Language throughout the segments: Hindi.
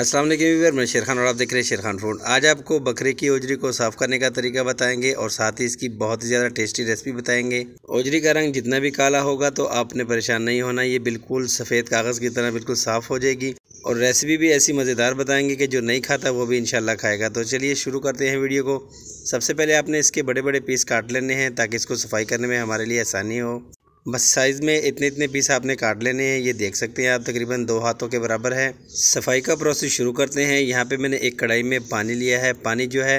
असलम व्यवर मैं शेर खान और आप देख रहे हैं शेर खान फूड आज आपको बकरे की ओजरी को साफ़ करने का तरीका बताएंगे और साथ ही इसकी बहुत ही ज़्यादा टेस्टी रेसिपी बताएंगे ओजरी का रंग जितना भी काला होगा तो आपने परेशान नहीं होना ये बिल्कुल सफ़ेद कागज़ की तरह बिल्कुल साफ़ हो जाएगी और रेसिपी भी ऐसी मज़ेदार बताएंगे कि जो नहीं खाता वो भी इनशाला खाएगा तो चलिए शुरू करते हैं वीडियो को सबसे पहले आपने इसके बड़े बड़े पीस काट लेने हैं ताकि इसको सफाई करने में हमारे लिए आसानी हो बस साइज़ में इतने इतने पीस आपने काट लेने हैं ये देख सकते हैं आप तकरीबन दो हाथों के बराबर है सफाई का प्रोसेस शुरू करते हैं यहाँ पे मैंने एक कढ़ाई में पानी लिया है पानी जो है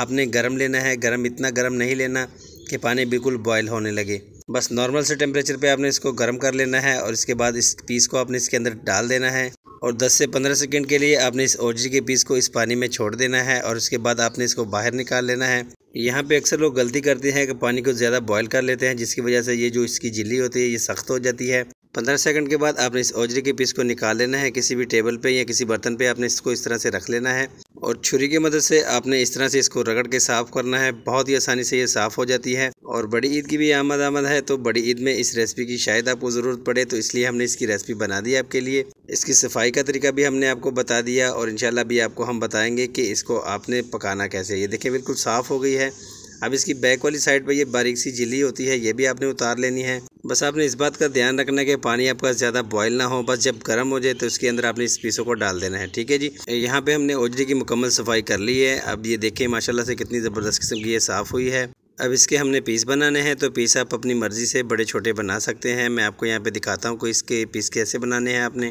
आपने गर्म लेना है गर्म इतना गर्म नहीं लेना कि पानी बिल्कुल बॉयल होने लगे बस नॉर्मल से टेम्परेचर पर आपने इसको गर्म कर लेना है और इसके बाद इस पीस को आपने इसके अंदर डाल देना है और 10 से 15 सेकंड के लिए आपने इस ओजी के पीस को इस पानी में छोड़ देना है और उसके बाद आपने इसको बाहर निकाल लेना है यहाँ पे अक्सर लोग गलती करते हैं कि पानी को ज़्यादा बॉयल कर लेते हैं जिसकी वजह से ये जो इसकी झिल्ली होती है ये सख्त हो जाती है पंद्रह सेकंड के बाद आपने इस ओजरे के पीस को निकाल लेना है किसी भी टेबल पे या किसी बर्तन पे आपने इसको इस तरह से रख लेना है और छुरी की मदद से आपने इस तरह से इसको रगड़ के साफ़ करना है बहुत ही आसानी से ये साफ़ हो जाती है और बड़ी ईद की भी आमद आमद है तो बड़ी ईद में इस रेसिपी की शायद आपको ज़रूरत पड़े तो इसलिए हमने इसकी रेसिपी बना दी आपके लिए इसकी सफाई का तरीका भी हमने आपको बता दिया और इन भी आपको हम बताएंगे कि इसको आपने पकाना कैसे ये देखिए बिल्कुल साफ़ हो गई है अब इसकी बैक वाली साइड पर ये बारीक सी जिली होती है ये भी आपने उतार लेनी है बस आपने इस बात का ध्यान रखना है कि पानी आपका ज़्यादा बॉयल ना हो बस जब गर्म हो जाए तो इसके अंदर आपने इस पीसों को डाल देना है ठीक है जी यहाँ पे हमने ओजरी की मुकम्मल सफाई कर ली है अब ये देखें माशाल्लाह से कितनी ज़बरदस्त किस्म की ये साफ़ हुई है अब इसके हमने पीस बनाने हैं तो पीस आप अपनी मर्ज़ी से बड़े छोटे बना सकते हैं मैं आपको यहाँ पे दिखाता हूँ कि इसके पीस कैसे बनाने हैं आपने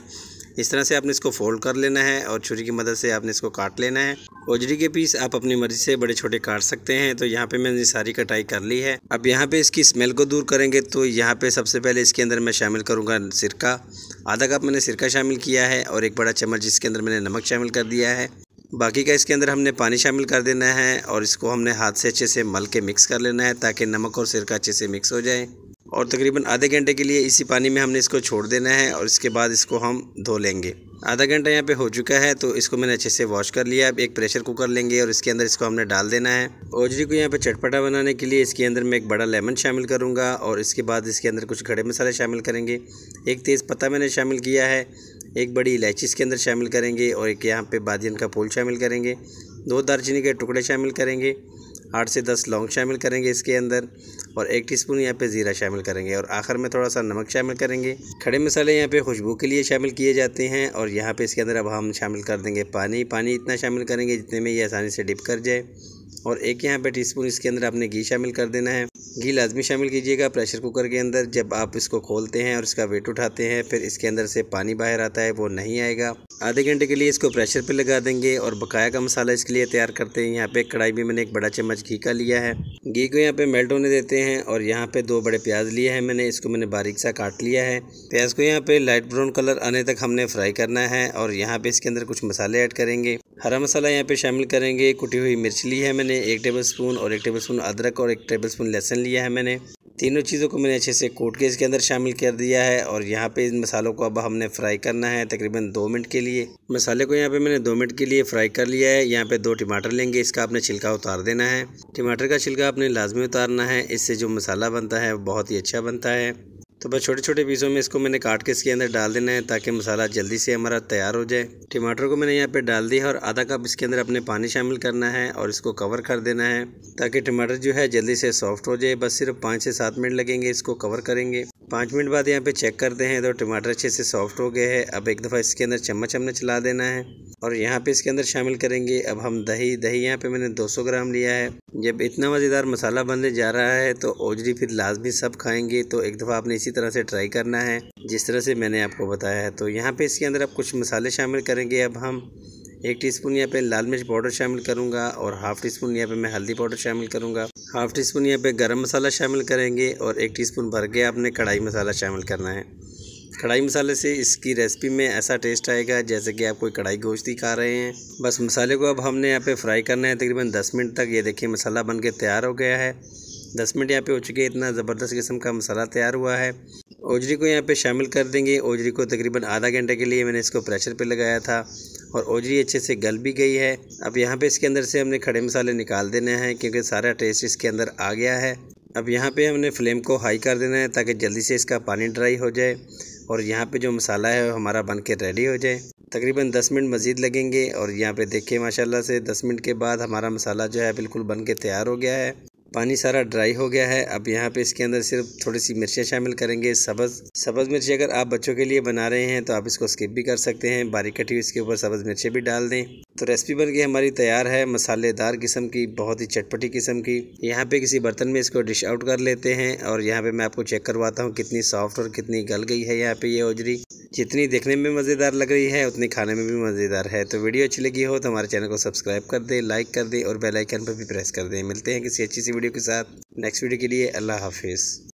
इस तरह से आपने इसको फ़ोल्ड कर लेना है और छुरी की मदद से आपने इसको काट लेना है ओजरी के पीस आप अपनी मर्ज़ी से बड़े छोटे काट सकते हैं तो यहाँ पे मैंने सारी कटाई कर ली है अब यहाँ पे इसकी स्मेल को दूर करेंगे तो यहाँ पे सबसे पहले इसके अंदर मैं शामिल करूँगा सिरका आधा कप मैंने सिरका शामिल किया है और एक बड़ा चम्मच जिसके अंदर मैंने नमक शामिल कर दिया है बाकी का इसके अंदर हमने पानी शामिल कर देना है और इसको हमने हाथ से अच्छे से मल के मिक्स कर लेना है ताकि नमक और सिरका अच्छे से मिक्स हो जाए और तकरीबन आधे घंटे के लिए इसी पानी में हमने इसको छोड़ देना है और इसके बाद इसको हम धो लेंगे आधा घंटा यहाँ पे हो चुका है तो इसको मैंने अच्छे से वॉश कर लिया अब एक प्रेशर कुकर लेंगे और इसके अंदर इसको हमने डाल देना है ओजरी को यहाँ पे चटपटा बनाने के लिए इसके अंदर मैं एक बड़ा लेमन शामिल करूँगा और इसके बाद इसके अंदर कुछ खड़े मसाले शामिल करेंगे एक तेज़ पत्ता मैंने शामिल किया है एक बड़ी इलायची इसके अंदर शामिल करेंगे और एक यहाँ पे बादियन का फूल शामिल करेंगे दो दालचीनी के टुकड़े शामिल करेंगे आठ से दस लौंग शामिल करेंगे इसके अंदर और एक टीस्पून यहाँ पे ज़ीरा शामिल करेंगे और आखिर में थोड़ा सा नमक शामिल करेंगे खड़े मसाले यहाँ पे खुशबू के लिए शामिल किए जाते हैं और यहाँ पे इसके अंदर अब हम शामिल कर देंगे पानी पानी इतना शामिल करेंगे जितने में ये आसानी से डिप कर जाए और एक यहाँ टी स्पून इसके अंदर आपने घी शामिल कर देना है घी लाजमी शामिल कीजिएगा प्रेशर कुकर के अंदर जब आप इसको खोलते हैं और इसका वेट उठाते हैं फिर इसके अंदर से पानी बाहर आता है वो नहीं आएगा आधे घंटे के लिए इसको प्रेशर पे लगा देंगे और बकाया का मसाला इसके लिए तैयार करते हैं यहाँ पे कढ़ाई भी मैंने एक बड़ा चम्मच घी का लिया है घी को यहाँ पे मेल्ट होने देते हैं और यहाँ पे दो बड़े प्याज लिए हैं मैंने इसको मैंने बारीक सा काट लिया है प्याज को यहाँ पे लाइट ब्राउन कलर आने तक हमने फ्राई करना है और यहाँ पे इसके अंदर कुछ मसाले ऐड करेंगे हरा मसाला यहाँ पे शामिल करेंगे कुटी हुई मिर्च ली है मैंने एक टेबल स्पून और एक टेबल स्पून अदरक और एक टेबल स्पून लहसुन लिया है मैंने तीनों चीज़ों को मैंने अच्छे से कोट के इसके अंदर शामिल कर दिया है और यहाँ पे इन मसालों को अब हमने फ्राई करना है तकरीबन दो मिनट के लिए मसाले को यहाँ पे मैंने दो मिनट के लिए फ्राई कर लिया है यहाँ पे दो टमाटर लेंगे इसका आपने छिलका उतार देना है टमाटर का छिलका आपने लाजमी उतारना है इससे जो मसाला बनता है बहुत ही अच्छा बनता है तो बस छोटे छोटे पीसों में इसको मैंने काट के इसके अंदर डाल देना है ताकि मसाला जल्दी से हमारा तैयार हो जाए टमाटर को मैंने यहाँ पे डाल दिया और आधा कप इसके अंदर अपने पानी शामिल करना है और इसको कवर कर देना है ताकि टमाटर जो है जल्दी से सॉफ्ट हो जाए बस सिर्फ पाँच से सात मिनट लगेंगे इसको कवर करेंगे पाँच मिनट बाद यहाँ पे चेक करते हैं तो टमाटर अच्छे से सॉफ्ट हो गए हैं अब एक दफ़ा इसके अंदर चम्मच हमने चला देना है और यहाँ पे इसके अंदर शामिल करेंगे अब हम दही दही यहाँ पे मैंने 200 ग्राम लिया है जब इतना मज़ेदार मसाला बनने जा रहा है तो ओजरी फिर लाजमी सब खाएंगे तो एक दफ़ा आपने इसी तरह से ट्राई करना है जिस तरह से मैंने आपको बताया है तो यहाँ पर इसके अंदर आप कुछ मसाले शामिल करेंगे अब हम एक टीस्पून यहाँ पे लाल मिर्च पाउडर शामिल करूँगा और हाफ़ टी स्पून यहाँ पे मैं हल्दी पाउडर शामिल करूँगा हाफ़ टी स्पून यहाँ पे गरम मसाला शामिल करेंगे और एक टीस्पून भर के आपने कढ़ाई मसाला शामिल करना है कढ़ाई मसाले से इसकी रेसिपी में ऐसा टेस्ट आएगा जैसे कि आप कोई कढ़ाई गोश्त ही खा रहे हैं बस मसाले को अब हमने यहाँ पे फ्राई करना है तकरीबन दस मिनट तक ये देखिए मसाला बन के तैयार हो गया है दस मिनट यहाँ पे हो चुके इतना ज़बरदस्त किस्म का मसाला तैयार हुआ है ओजरी को यहाँ पे शामिल कर देंगे ओजरी को तकरीबन आधा घंटे के लिए मैंने इसको प्रेशर पे लगाया था और ओजरी अच्छे से गल भी गई है अब यहाँ पे इसके अंदर से हमने खड़े मसाले निकाल देने हैं क्योंकि सारा टेस्ट इसके अंदर आ गया है अब यहाँ पे हमने फ्लेम को हाई कर देना है ताकि जल्दी से इसका पानी ड्राई हो जाए और यहाँ पर जो मसाला है हमारा बन के रेडी हो जाए तकरीबन दस मिनट मज़ीद लगेंगे और यहाँ पर देखिए माशाला से दस मिनट के बाद हमारा मसाला जो है बिल्कुल बन के तैयार हो गया है पानी सारा ड्राई हो गया है अब यहाँ पे इसके अंदर सिर्फ थोड़ी सी मिर्चें शामिल करेंगे सब्ज़ सब्ज़ मिर्ची अगर आप बच्चों के लिए बना रहे हैं तो आप इसको स्किप भी कर सकते हैं बारीक कटी हुई इसके ऊपर सब्ज़ मिर्चें भी डाल दें तो रेसिपी बन के हमारी तैयार है मसालेदार किस्म की बहुत ही चटपटी किस्म की यहाँ पे किसी बर्तन में इसको डिश आउट कर लेते हैं और यहाँ पे मैं आपको चेक करवाता हूँ कितनी सॉफ्ट और कितनी गल गई है यहाँ पे ये ओजरी जितनी देखने में मज़ेदार लग रही है उतनी खाने में भी मज़ेदार है तो वीडियो अच्छी लगी हो तो हमारे चैनल को सब्सक्राइब कर दें लाइक कर दें और बेल आइकन पर भी प्रेस कर दें मिलते हैं किसी अच्छी सी वीडियो के साथ नेक्स्ट वीडियो के लिए अल्लाह हाफिज़